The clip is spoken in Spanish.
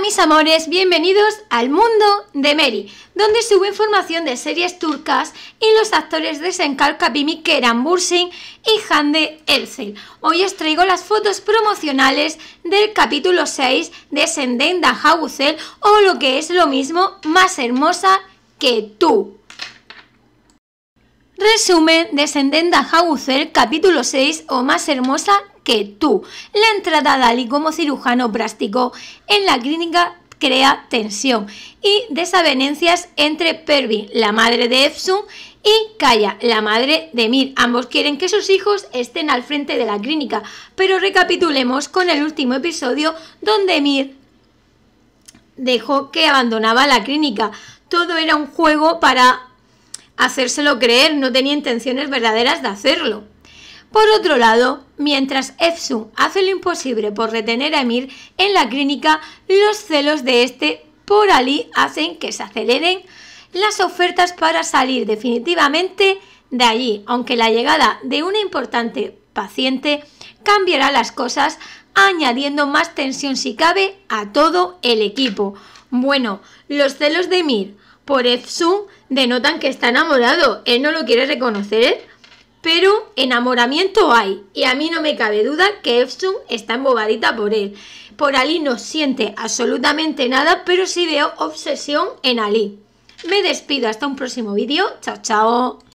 mis amores, bienvenidos al mundo de Meri, donde subo información de series turcas y los actores de Senkal Kapimi, Keran Bursin y Hande Elzel. Hoy os traigo las fotos promocionales del capítulo 6 de Senden Dahagusel o lo que es lo mismo, más hermosa que tú. Resumen Descendenda Sendenda capítulo 6 o más hermosa que tú. La entrada de Ali como cirujano plástico en la clínica crea tensión y desavenencias entre Pervin, la madre de Efsun, y Kaya, la madre de Mir. Ambos quieren que sus hijos estén al frente de la clínica, pero recapitulemos con el último episodio donde Mir dejó que abandonaba la clínica. Todo era un juego para hacérselo creer, no tenía intenciones verdaderas de hacerlo. Por otro lado, mientras Efsun hace lo imposible por retener a Emir en la clínica, los celos de este por allí hacen que se aceleren las ofertas para salir definitivamente de allí, aunque la llegada de una importante paciente cambiará las cosas, añadiendo más tensión si cabe a todo el equipo. Bueno, los celos de Emir por Epsum denotan que está enamorado. Él no lo quiere reconocer, pero enamoramiento hay. Y a mí no me cabe duda que Epsum está embobadita por él. Por Ali no siente absolutamente nada, pero sí veo obsesión en Ali. Me despido hasta un próximo vídeo. Chao, chao.